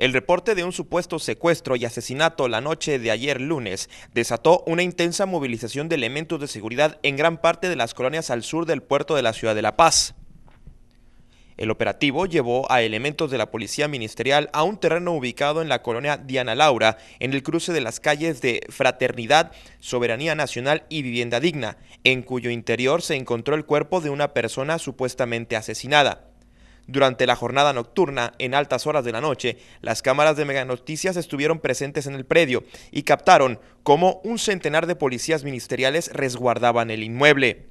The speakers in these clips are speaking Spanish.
El reporte de un supuesto secuestro y asesinato la noche de ayer lunes desató una intensa movilización de elementos de seguridad en gran parte de las colonias al sur del puerto de la ciudad de La Paz. El operativo llevó a elementos de la Policía Ministerial a un terreno ubicado en la colonia Diana Laura, en el cruce de las calles de Fraternidad, Soberanía Nacional y Vivienda Digna, en cuyo interior se encontró el cuerpo de una persona supuestamente asesinada. Durante la jornada nocturna, en altas horas de la noche, las cámaras de Meganoticias estuvieron presentes en el predio y captaron cómo un centenar de policías ministeriales resguardaban el inmueble.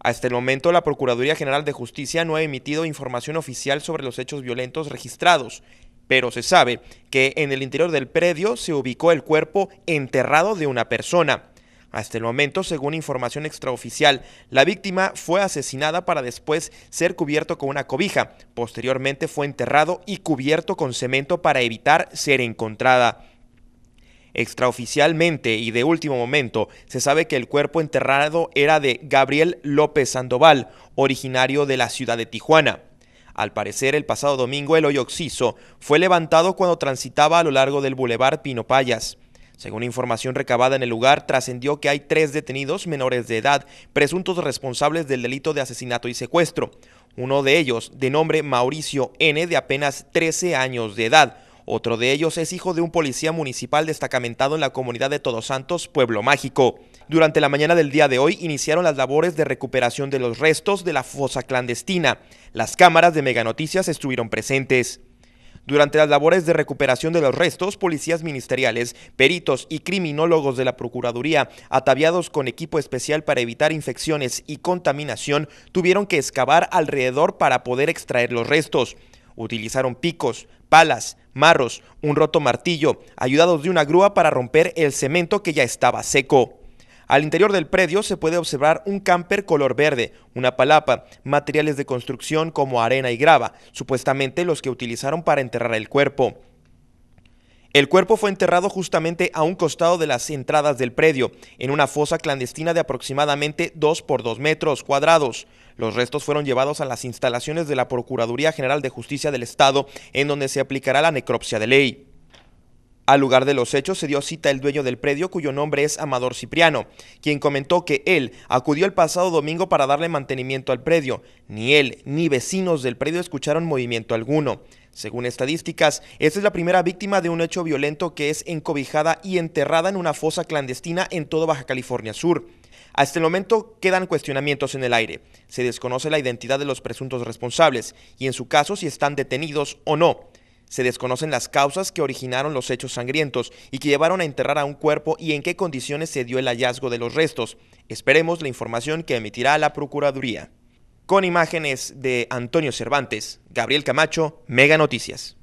Hasta el este momento, la Procuraduría General de Justicia no ha emitido información oficial sobre los hechos violentos registrados, pero se sabe que en el interior del predio se ubicó el cuerpo enterrado de una persona. Hasta el momento, según información extraoficial, la víctima fue asesinada para después ser cubierto con una cobija. Posteriormente fue enterrado y cubierto con cemento para evitar ser encontrada. Extraoficialmente y de último momento, se sabe que el cuerpo enterrado era de Gabriel López Sandoval, originario de la ciudad de Tijuana. Al parecer, el pasado domingo el hoyo oxiso fue levantado cuando transitaba a lo largo del bulevar Pinopayas. Según información recabada en el lugar, trascendió que hay tres detenidos menores de edad, presuntos responsables del delito de asesinato y secuestro. Uno de ellos, de nombre Mauricio N., de apenas 13 años de edad. Otro de ellos es hijo de un policía municipal destacamentado en la comunidad de Todos Santos, Pueblo Mágico. Durante la mañana del día de hoy iniciaron las labores de recuperación de los restos de la fosa clandestina. Las cámaras de Meganoticias estuvieron presentes. Durante las labores de recuperación de los restos, policías ministeriales, peritos y criminólogos de la Procuraduría, ataviados con equipo especial para evitar infecciones y contaminación, tuvieron que excavar alrededor para poder extraer los restos. Utilizaron picos, palas, marros, un roto martillo, ayudados de una grúa para romper el cemento que ya estaba seco. Al interior del predio se puede observar un camper color verde, una palapa, materiales de construcción como arena y grava, supuestamente los que utilizaron para enterrar el cuerpo. El cuerpo fue enterrado justamente a un costado de las entradas del predio, en una fosa clandestina de aproximadamente 2 por 2 metros cuadrados. Los restos fueron llevados a las instalaciones de la Procuraduría General de Justicia del Estado, en donde se aplicará la necropsia de ley. Al lugar de los hechos se dio cita el dueño del predio cuyo nombre es Amador Cipriano, quien comentó que él acudió el pasado domingo para darle mantenimiento al predio. Ni él ni vecinos del predio escucharon movimiento alguno. Según estadísticas, esta es la primera víctima de un hecho violento que es encobijada y enterrada en una fosa clandestina en todo Baja California Sur. Hasta el momento quedan cuestionamientos en el aire. Se desconoce la identidad de los presuntos responsables y en su caso si están detenidos o no. Se desconocen las causas que originaron los hechos sangrientos y que llevaron a enterrar a un cuerpo y en qué condiciones se dio el hallazgo de los restos. Esperemos la información que emitirá la Procuraduría. Con imágenes de Antonio Cervantes, Gabriel Camacho, Mega Noticias.